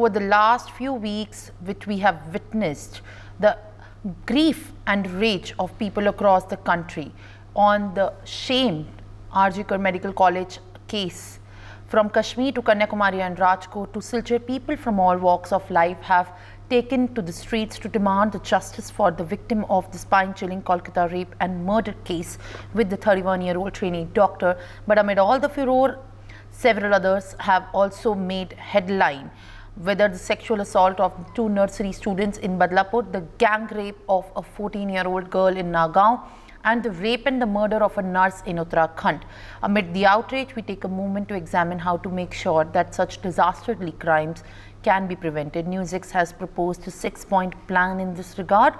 over the last few weeks which we have witnessed the grief and rage of people across the country on the shame Arjikar Medical College case. From Kashmir to Kanyakumari and Rajkot to Silchar, people from all walks of life have taken to the streets to demand the justice for the victim of the spine-chilling Kolkata rape and murder case with the 31-year-old trainee doctor. But amid all the furor, several others have also made headline whether the sexual assault of two nursery students in Badlapur, the gang rape of a 14-year-old girl in Nagaon, and the rape and the murder of a nurse in Uttarakhand. Amid the outrage, we take a moment to examine how to make sure that such disasterly crimes can be prevented. New6 has proposed a six-point plan in this regard.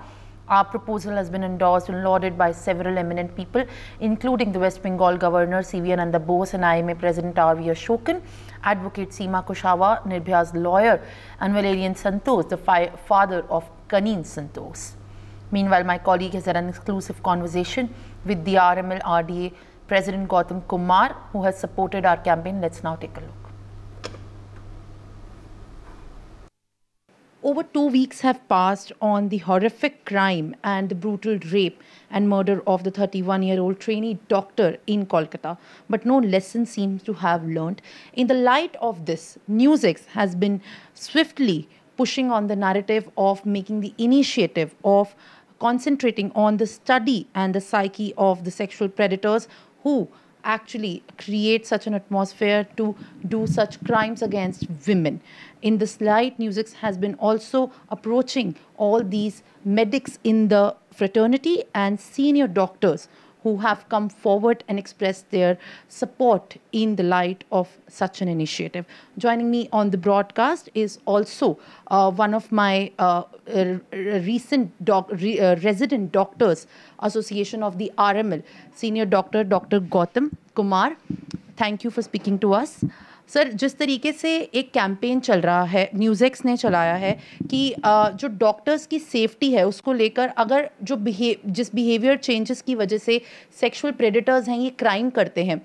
Our proposal has been endorsed and lauded by several eminent people, including the West Bengal Governor C.V. Ananda Bose and IMA President R.V. Ashokan, Advocate Seema Kushawa, Nirbhaya's lawyer, and Valerian Santos, the father of Kaneen Santos. Meanwhile, my colleague has had an exclusive conversation with the RML RDA President Gautam Kumar, who has supported our campaign. Let's now take a look. Over two weeks have passed on the horrific crime and the brutal rape and murder of the 31 year old trainee doctor in Kolkata, but no lesson seems to have learnt. In the light of this, NewsX has been swiftly pushing on the narrative of making the initiative of concentrating on the study and the psyche of the sexual predators who actually create such an atmosphere to do such crimes against women. In this light, Newsix has been also approaching all these medics in the fraternity and senior doctors who have come forward and expressed their support in the light of such an initiative. Joining me on the broadcast is also uh, one of my uh, uh, recent doc re uh, resident doctors association of the RML, senior doctor Dr. Gotham Kumar. Thank you for speaking to us. Sir जिस तरीके से एक campaign चल रहा है न्यूज़ेक्स ने चलाया है कि जो डॉक्टर्स की सेफ्टी है उसको लेकर अगर जो बिहे जिस बिहेवियर चेंजेस की वजह से सेक्सुअल प्रेडिटर्स हैं ये क्राइम करते हैं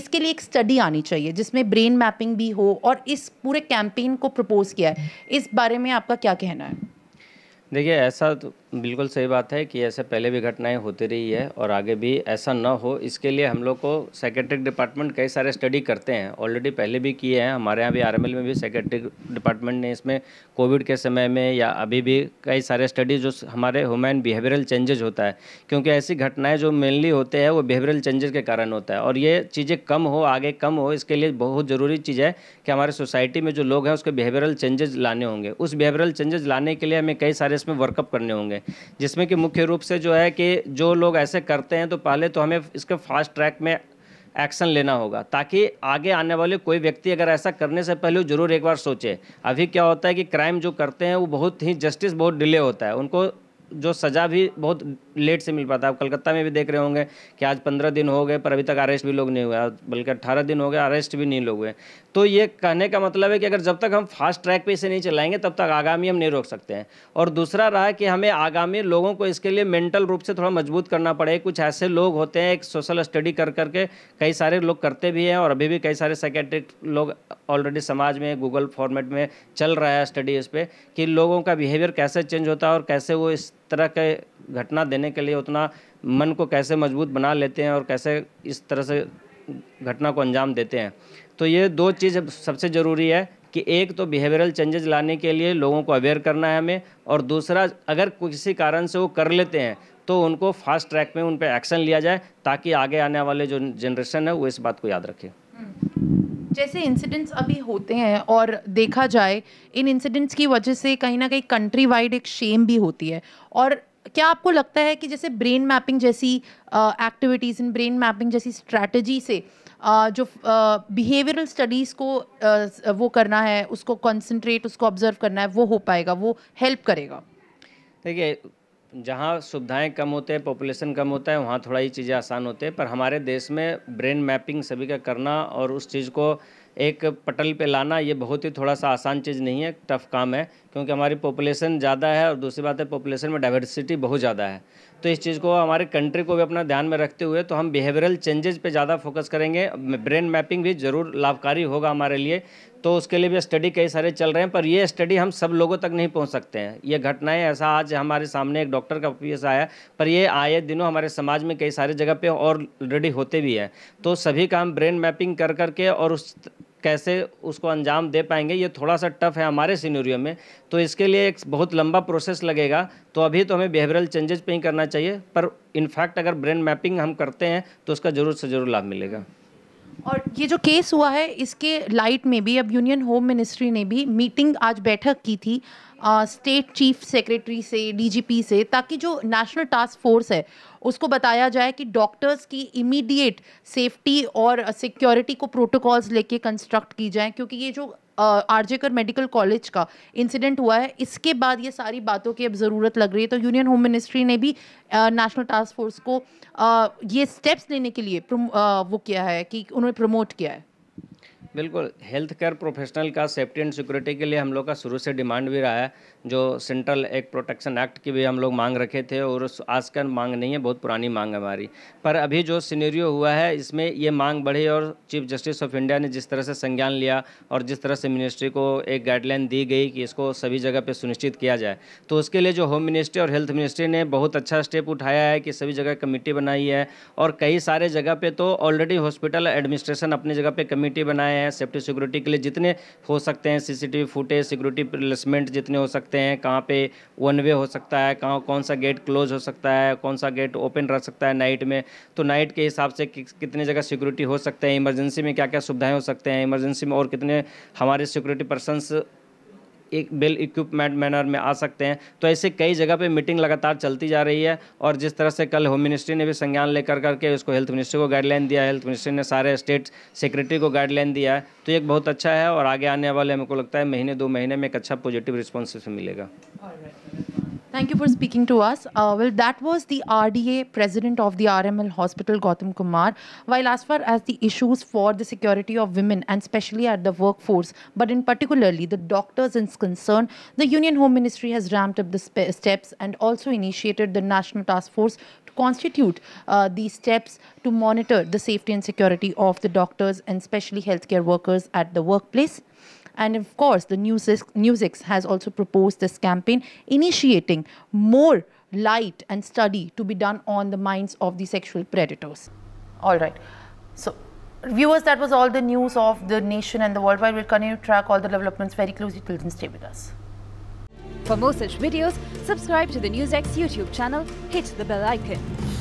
इसके लिए एक स्टडी आनी चाहिए जिसमें ब्रेन मैपिंग भी हो और इस पूरे कैंपेन को प्रपोज किया है इस बारे में आपका क्या कहना है देखिए ऐसा तो बिल्कुल सही बात है कि ऐसे पहले भी घटनाएं होती रही है और आगे भी ऐसा ना हो इसके लिए हम लोग को सेक्रेटरी डिपार्टमेंट कई सारे स्टडी करते हैं ऑलरेडी पहले भी किए हैं हमारे यहाँ भी आर में भी सेक्रेटरी डिपार्टमेंट ने इसमें कोविड के समय में या अभी भी कई सारे स्टडी जो हमारे ह्यूमन बिहेवियरल चेंजेज होता है क्योंकि ऐसी घटनाएँ जो मेनली होते हैं वो बिहेवियरल चेंजेज के कारण होता है और ये चीज़ें कम हो आगे कम हो इसके लिए बहुत ज़रूरी चीज़ है कि हमारे सोसाइटी में जो लोग हैं उसके बिहेवियरल चेंजेज लाने होंगे उस बिहेवियरल चेंजेज लाने के लिए हमें कई सारे इसमें वर्कअप करने होंगे जिसमें कि मुख्य रूप से जो है कि जो लोग ऐसे करते हैं तो पहले तो हमें इसके फास्ट ट्रैक में एक्शन लेना होगा ताकि आगे आने वाले कोई व्यक्ति अगर ऐसा करने से पहले जरूर एक बार सोचे अभी क्या होता है कि क्राइम जो करते हैं वो बहुत ही जस्टिस बहुत डिले होता है उनको जो सज़ा भी बहुत लेट से मिल पाता है आप कलकत्ता में भी देख रहे होंगे कि आज पंद्रह दिन हो गए पर अभी तक अरेस्ट भी लोग नहीं हुए बल्कि अट्ठारह दिन हो गए अरेस्ट भी नहीं लोग हुए तो ये कहने का मतलब है कि अगर जब तक हम फास्ट ट्रैक पे इसे नहीं चलाएंगे तब तक आगामी हम नहीं रोक सकते हैं और दूसरा रहा कि हमें आगामी लोगों को इसके लिए मेंटल रूप से थोड़ा मजबूत करना पड़े कुछ ऐसे लोग होते हैं एक सोशल स्टडी कर करके कई सारे लोग करते भी हैं और अभी भी कई सारे साइकेट्रिक लोग ऑलरेडी समाज में गूगल फॉर्मेट में चल रहा है स्टडी इस पर कि लोगों का बिहेवियर कैसे चेंज होता है और कैसे वो इस तरह के घटना देने के लिए उतना मन को कैसे मजबूत बना लेते हैं और कैसे इस तरह से घटना को अंजाम देते हैं तो ये दो चीज़ सबसे ज़रूरी है कि एक तो बिहेवियरल चेंजेस लाने के लिए लोगों को अवेयर करना है हमें और दूसरा अगर किसी कारण से वो कर लेते हैं तो उनको फास्ट ट्रैक में उन पर एक्शन लिया जाए ताकि आगे आने वाले जो जनरेशन है वो इस बात को याद रखे हम्म। जैसे इंसिडेंट्स अभी होते हैं और देखा जाए इन इंसिडेंट्स की वजह से कहीं ना कहीं कंट्री वाइड एक शेम भी होती है और क्या आपको लगता है कि जैसे ब्रेन मैपिंग जैसी एक्टिविटीज़ इन ब्रेन मैपिंग जैसी स्ट्रैटेजी से जो बिहेवियरल स्टडीज़ को वो करना है उसको कंसंट्रेट उसको ऑब्जर्व करना है वो हो पाएगा वो हेल्प करेगा देखिए जहाँ सुविधाएं कम होते हैं पॉपुलेशन कम होता है वहाँ थोड़ा ही चीज़ें आसान होते हैं पर हमारे देश में ब्रेन मैपिंग सभी का करना और उस चीज़ को एक पटल पे लाना ये बहुत ही थोड़ा सा आसान चीज़ नहीं है टफ काम है क्योंकि हमारी पॉपुलेशन ज़्यादा है और दूसरी बात है पॉपुलेशन में डाइवर्सिटी बहुत ज़्यादा है तो इस चीज़ को हमारे कंट्री को भी अपना ध्यान में रखते हुए तो हम बिहेवियरल चेंजेस पे ज़्यादा फोकस करेंगे ब्रेन मैपिंग भी ज़रूर लाभकारी होगा हमारे लिए तो उसके लिए भी स्टडी कई सारे चल रहे हैं पर ये स्टडी हम सब लोगों तक नहीं पहुंच सकते हैं ये घटनाएं ऐसा आज हमारे सामने एक डॉक्टर का केस आया पर ये आए दिनों हमारे समाज में कई सारे जगह पे और रेडी होते भी हैं तो सभी काम ब्रेन मैपिंग कर करके और उस कैसे उसको अंजाम दे पाएंगे ये थोड़ा सा टफ है हमारे सीनोरियो में तो इसके लिए एक बहुत लंबा प्रोसेस लगेगा तो अभी तो हमें बिहेवियरल चेंजेस पे ही करना चाहिए पर इनफैक्ट अगर ब्रेन मैपिंग हम करते हैं तो उसका ज़रूर से ज़रूर लाभ मिलेगा और ये जो केस हुआ है इसके लाइट में भी अब यूनियन होम मिनिस्ट्री ने भी मीटिंग आज बैठक की थी स्टेट चीफ सेक्रेटरी से डीजीपी से ताकि जो नेशनल टास्क फोर्स है उसको बताया जाए कि डॉक्टर्स की इमीडिएट सेफ्टी और सिक्योरिटी को प्रोटोकॉल्स लेके कंस्ट्रक्ट की जाए क्योंकि ये जो आरजेकर मेडिकल कॉलेज का इंसिडेंट हुआ है इसके बाद ये सारी बातों की अब ज़रूरत लग रही है तो यूनियन होम मिनिस्ट्री ने भी नेशनल टास्क फोर्स को आ, ये स्टेप्स लेने के लिए आ, वो किया है कि उन्होंने प्रमोट किया है बिल्कुल हेल्थ केयर प्रोफेशनल का सेफ्टी एंड सिक्योरिटी के लिए हम लोग का शुरू से डिमांड भी रहा है जो सेंट्रल एक प्रोटेक्शन एक्ट की भी हम लोग मांग रखे थे और आजकल मांग नहीं है बहुत पुरानी मांग है हमारी पर अभी जो सीनेरियो हुआ है इसमें ये मांग बढ़ी और चीफ जस्टिस ऑफ इंडिया ने जिस तरह से संज्ञान लिया और जिस तरह से मिनिस्ट्री को एक गाइडलाइन दी गई कि इसको सभी जगह पर सुनिश्चित किया जाए तो उसके लिए जो होम मिनिस्ट्री और हेल्थ मिनिस्ट्री ने बहुत अच्छा स्टेप उठाया है कि सभी जगह कमेटी बनाई है और कई सारे जगह पर तो ऑलरेडी हॉस्पिटल एडमिनिस्ट्रेशन अपनी जगह पर कमेटी बनाए हैं सेफ्टी सिक्योरिटी के लिए जितने हो सकते हैं सीसीटीवी फुटेज सिक्योरिटी प्लेसमेंट जितने हो सकते हैं कहाँ पे वन वे हो सकता है कहाँ कौन सा गेट क्लोज हो सकता है कौन सा गेट ओपन रह सकता है नाइट में तो नाइट के हिसाब से कि, कितने जगह सिक्योरिटी हो सकते हैं इमरजेंसी में क्या क्या सुविधाएँ हो सकते हैं इमरजेंसी में और कितने हमारे सिक्योरिटी पर्सनस एक वेल इक्विपमेंट मैनर में आ सकते हैं तो ऐसे कई जगह पे मीटिंग लगातार चलती जा रही है और जिस तरह से कल होम मिनिस्ट्री ने भी संज्ञान लेकर करके उसको हेल्थ मिनिस्ट्री को गाइडलाइन दिया हेल्थ मिनिस्ट्री ने सारे स्टेट सेक्रेटरी को गाइडलाइन दिया है तो एक बहुत अच्छा है और आगे आने वाले हमको लगता है महीने दो महीने में एक अच्छा पॉजिटिव रिस्पॉन्स मिलेगा Thank you for speaking to us. Uh, well, that was the RDA president of the RML hospital, Gautam Kumar. While as far as the issues for the security of women and especially at the workforce, but in particularly the doctors is the Union Home Ministry has ramped up the steps and also initiated the National Task Force to constitute uh, these steps to monitor the safety and security of the doctors and especially healthcare workers at the workplace. And of course, the Newsix, Newsix has also proposed this campaign, initiating more light and study to be done on the minds of the sexual predators. All right. So, viewers, that was all the news of the nation and the worldwide. We'll continue to track all the developments very closely. Please stay with us. For more such videos, subscribe to the NewsX YouTube channel, hit the bell icon.